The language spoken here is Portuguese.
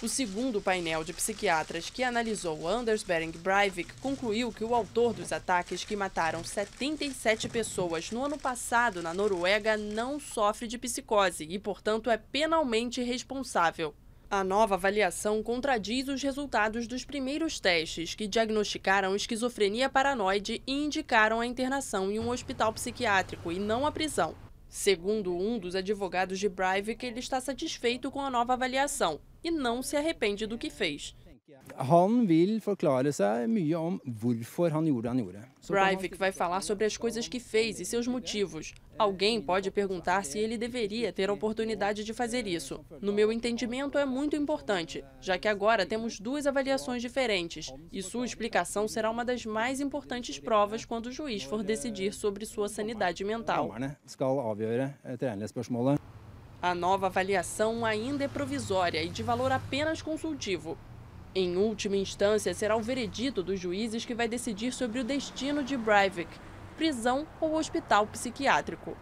O segundo painel de psiquiatras que analisou Anders Bering Breivik concluiu que o autor dos ataques que mataram 77 pessoas no ano passado na Noruega não sofre de psicose e, portanto, é penalmente responsável. A nova avaliação contradiz os resultados dos primeiros testes, que diagnosticaram esquizofrenia paranoide e indicaram a internação em um hospital psiquiátrico e não a prisão. Segundo um dos advogados de Breivik, ele está satisfeito com a nova avaliação e não se arrepende do que fez. Breivik vai falar sobre as coisas que fez e seus motivos. Alguém pode perguntar se ele deveria ter a oportunidade de fazer isso. No meu entendimento, é muito importante, já que agora temos duas avaliações diferentes, e sua explicação será uma das mais importantes provas quando o juiz for decidir sobre sua sanidade mental. A nova avaliação ainda é provisória e de valor apenas consultivo. Em última instância, será o veredito dos juízes que vai decidir sobre o destino de Breivik, prisão ou hospital psiquiátrico.